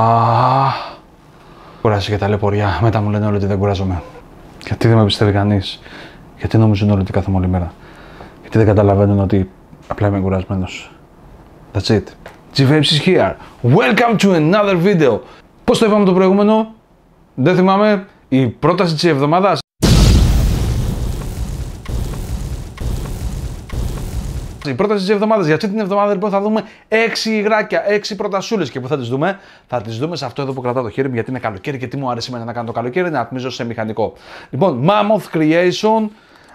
Αχ. Κουράζει και τα λεποριά. Μετά μου λένε όλοι ότι δεν κουράζομαι. Γιατί δεν με πιστεύει κανείς. Γιατί νομίζουν όλοι ότι κάθομαι όλη μέρα. Γιατί δεν καταλαβαίνουν ότι απλά είμαι κουρασμένος. That's it. GFapes is here. Welcome to another video. Πώς το είπαμε το προηγούμενο, δεν θυμάμαι. Η πρόταση της εβδομάδας Η πρόταση της εβδομάδας. Για αυτή την εβδομάδα λοιπόν θα δούμε 6 υγράκια, 6 προτασούλες. Και πού θα τις δούμε, θα τις δούμε σε αυτό εδώ που κρατάω το χέρι μου, γιατί είναι καλοκαίρι και τι μου αρέσει να κάνω το καλοκαίρι, να ατμίζω σε μηχανικό. Λοιπόν, Mammoth Creation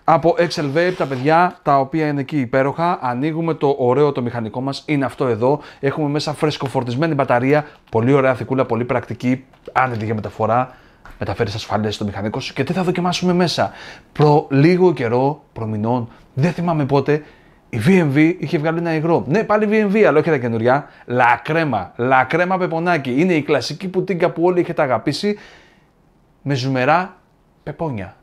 από Excel Vape, τα παιδιά τα οποία είναι εκεί υπέροχα. Ανοίγουμε το ωραίο το μηχανικό μας, είναι αυτό εδώ. Έχουμε μέσα φρεσκοφορτισμένη μπαταρία, πολύ ωραία θικούλα, πολύ πρακτική, άνετη για μεταφορά μεταφέρεις ασφαλέ στο μηχανικό σου και τι θα δοκιμάσουμε μέσα. Προ λίγο καιρό, προμηνών, δεν θυμάμαι πότε, η VMV είχε βγάλει ένα υγρό. Ναι, πάλι VMV, αλλά όχι τα καινουριά. Λακρέμα. Λακρέμα πεπονάκι. Είναι η κλασική πουτίνκα που όλοι έχετε αγαπήσει με ζουμερά πεπόνια.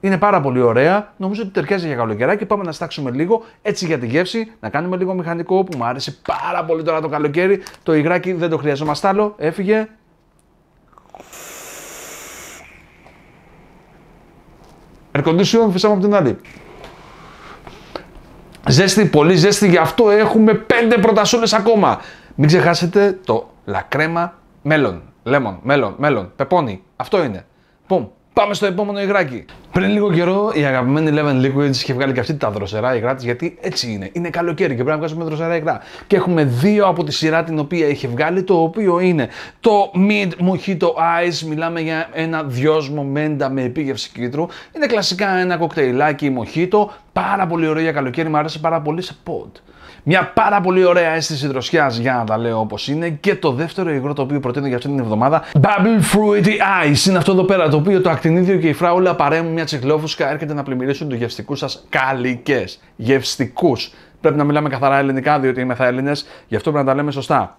Είναι πάρα πολύ ωραία. Νομίζω ότι ταιριάζει για και Πάμε να στάξουμε λίγο έτσι για τη γεύση. Να κάνουμε λίγο μηχανικό που μου άρεσε πάρα πολύ τώρα το καλοκαίρι. Το υγράκι δεν το χρειαζόμαστε άλλο. Έφυγε. Air φυσάμε από την άλλη. Ζέστη, πολύ ζέστη, γι' αυτό έχουμε πέντε προτασούλες ακόμα. Μην ξεχάσετε το λακρέμα μέλλον. Λέμον, μέλλον, μέλλον, πεπώνει. Αυτό είναι. Πουμ. Πάμε στο επόμενο υγράκι. Πριν λίγο καιρό η αγαπημένη Eleven Liquids είχε βγάλει και αυτή τα δροσερά υγρά της, γιατί έτσι είναι. Είναι καλοκαίρι και πρέπει να βγάζουμε δροσερά υγρά. Και έχουμε δύο από τη σειρά την οποία είχε βγάλει, το οποίο είναι το Mid Mojito Ice. Μιλάμε για ένα δυόσμο μέντα με επίγευση κίτρου. Είναι κλασικά ένα κοκτέιλάκι μοχίτο πάρα πολύ ωραία για καλοκαίρι, μου αρέσει πάρα πολύ σε pod. Μια πάρα πολύ ωραία αίσθηση δροσιάς για να τα λέω όπως είναι. Και το δεύτερο υγρό το οποίο προτείνω για αυτήν την εβδομάδα, Bubble Fruity Ice. Είναι αυτό εδώ πέρα το οποίο το ακτινίδιο και η φράουλα παρέμουν μια τσικλόφουσκα, έρχεται να πλημμυρίσουν τους γευστικούς σας καλικές. Γευστικούς. Πρέπει να μιλάμε καθαρά ελληνικά, διότι είμαι θα Έλληνες, γι' αυτό πρέπει να τα λέμε σωστά.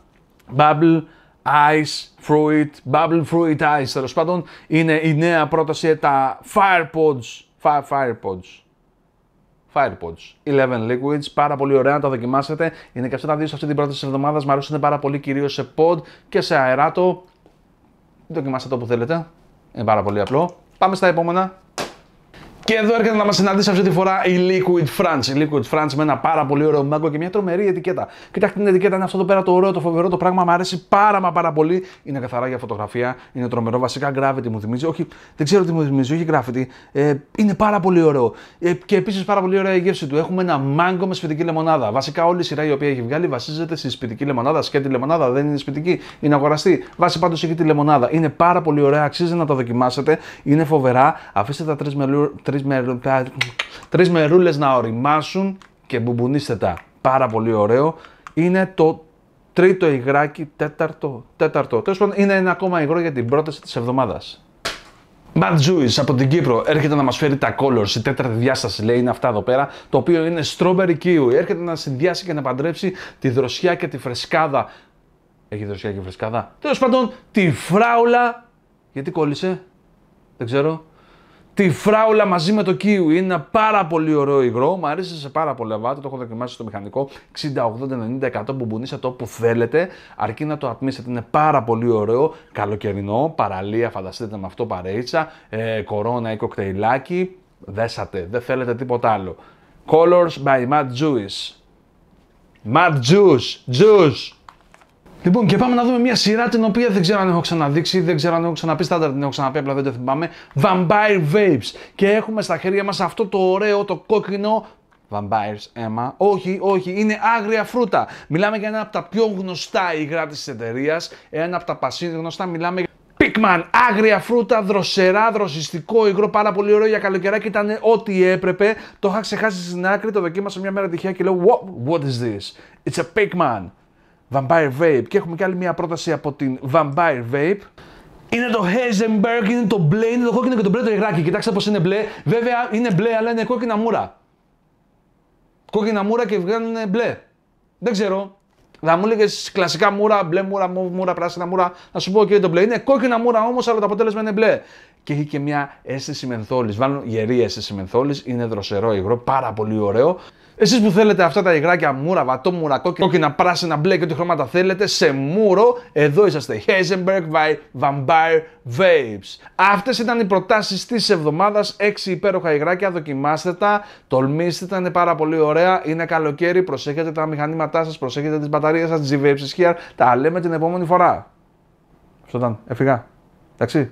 Bubble Ice Fruit, Bubble Fruit Ice, τέλος πάντων, είναι η νέα πρόταση, ε, τα Firepods. Firepods. Firepods, 11 Liquids, πάρα πολύ ωραία να τα δοκιμάσετε. Είναι και αυτά τα δύο σε αυτή την πρώτη της εβδομάδας. Μ' αρέσουν πάρα πολύ κυρίως σε pod και σε αεράτο. Δοκιμάστε το που θέλετε. Είναι πάρα πολύ απλό. Πάμε στα επόμενα. Και εδώ έρχεται να μας συναντήσει αυτή τη φορά η Liquid France. Η Liquid France με ένα πάρα πολύ ωραίο μάγκο και μια τρομερή ετικέτα. Κοιτάξτε την ετικέτα, είναι αυτό εδώ πέρα το ωραίο, το φοβερό, το πράγμα μου αρέσει πάρα μα πάρα πολύ. Είναι καθαρά για φωτογραφία, είναι τρομερό. Βασικά gravity μου θυμίζει. Όχι, δεν ξέρω τι μου θυμίζει, όχι gravity. Ε, είναι πάρα πολύ ωραίο. Ε, και επίσης πάρα πολύ ωραία η γεύση του. Έχουμε ένα μάγκο με σπιτική λεμονάδα. Βασικά όλη η σειρά η οποία έχει βγάλει βασίζεται στη σπιτική λεμονάδα. Σκέτη λεμονάδα δεν είναι σπιτική, είναι αγοραστή. Βάση πάντως έχει τη λεμονάδα. Είναι πάρα πολύ ωραία, αξίζει να τα δοκιμάσετε. Είναι φοβερά. Αφήστε τα τρεις τρεις, μερούλες να οριμάσουν και μπουμπουνίστε τα. Πάρα πολύ ωραίο. Είναι το τρίτο υγράκι, τέταρτο, τέταρτο. Τέλος πάντων είναι ένα ακόμα υγρό για την πρόταση της εβδομάδας. Μπαντζούι από την Κύπρο έρχεται να μας φέρει τα colors. Η τέταρτη διάσταση λέει είναι αυτά εδώ πέρα, το οποίο είναι strawberry kiwi. Έρχεται να συνδυάσει και να παντρέψει τη δροσιά και τη φρεσκάδα. Έχει δροσιά και φρεσκάδα. Τέλος πάντων, τη φράουλα. Γιατί κόλλησε, δεν ξέρω. Τη φράουλα μαζί με το κίου. Είναι ένα πάρα πολύ ωραίο υγρό. Μου αρέσει σε πάρα πολλά βάτα. Το έχω δοκιμάσει στο μηχανικό. 60, 80, 90, που μπουμπουνίσα το όπου θέλετε. Αρκεί να το ατμίσετε. Είναι πάρα πολύ ωραίο. Καλοκαιρινό. Παραλία, φανταστείτε με αυτό παρέιτσα. Ε, κορώνα ή κοκτέιλάκι. Δέσατε. Δεν θέλετε τίποτα άλλο. Colors by Matt Juice Matt Juice. Juice. Λοιπόν, και πάμε να δούμε μια σειρά την οποία δεν ξέρω αν έχω ξαναδείξει, δεν ξέρω αν έχω ξαναπεί, στάνταρ την έχω ξαναπεί, απλά δεν το θυμάμαι. Vampire Vapes. Και έχουμε στα χέρια μας αυτό το ωραίο, το κόκκινο Vampires, αίμα. Όχι, όχι, είναι άγρια φρούτα. Μιλάμε για ένα από τα πιο γνωστά υγρά της εταιρείας, ένα από τα πασίδια γνωστά. Μιλάμε για... Pikman, άγρια φρούτα, δροσερά, δροσιστικό υγρό, πάρα πολύ ωραίο για καλοκαιρά και ήταν ό,τι έπρεπε. Το είχα ξεχάσει στην άκρη, το δοκίμασα μια μέρα τυχαία και λέω, what, what is this? It's a Pikman. Vampire Vape. Και έχουμε και άλλη μια πρόταση από την Vampire Vape. Είναι το Heisenberg, είναι το μπλε, είναι το κόκκινο και το μπλε το υγράκι. Κοιτάξτε πώς είναι μπλε. Βέβαια είναι μπλε, αλλά είναι κόκκινα μούρα. Κόκκινα μούρα και βγαίνουν μπλε. Δεν ξέρω. Θα μου έλεγε κλασικά μούρα, μπλε μούρα, μούρα, πράσινα μούρα. Να σου πω και το μπλε. Είναι κόκκινα μούρα όμως, αλλά το αποτέλεσμα είναι μπλε. Και έχει και μια αίσθηση μενθόλης. Βάλουν γερή αίσθηση μενθόλης. Είναι δροσερό υγρό, πάρα πολύ ωραίο. Εσείς που θέλετε αυτά τα υγράκια μούρα, βατό, μούρα κόκκινα, πράσινα, μπλε και ό,τι χρώματα θέλετε, σε μούρο, εδώ είσαστε. Heisenberg by Vampire Vapes. Αυτές ήταν οι προτάσεις της εβδομάδας. έξι υπέροχα υγράκια, δοκιμάστε τα, τολμήστε τα, είναι πάρα πολύ ωραία. Είναι καλοκαίρι, προσέχετε τα μηχανήματά σας, προσέχετε τις μπαταρίες σας, τις Τα λέμε την επόμενη φορά. Αυτό ήταν, έφυγα. Εντάξει.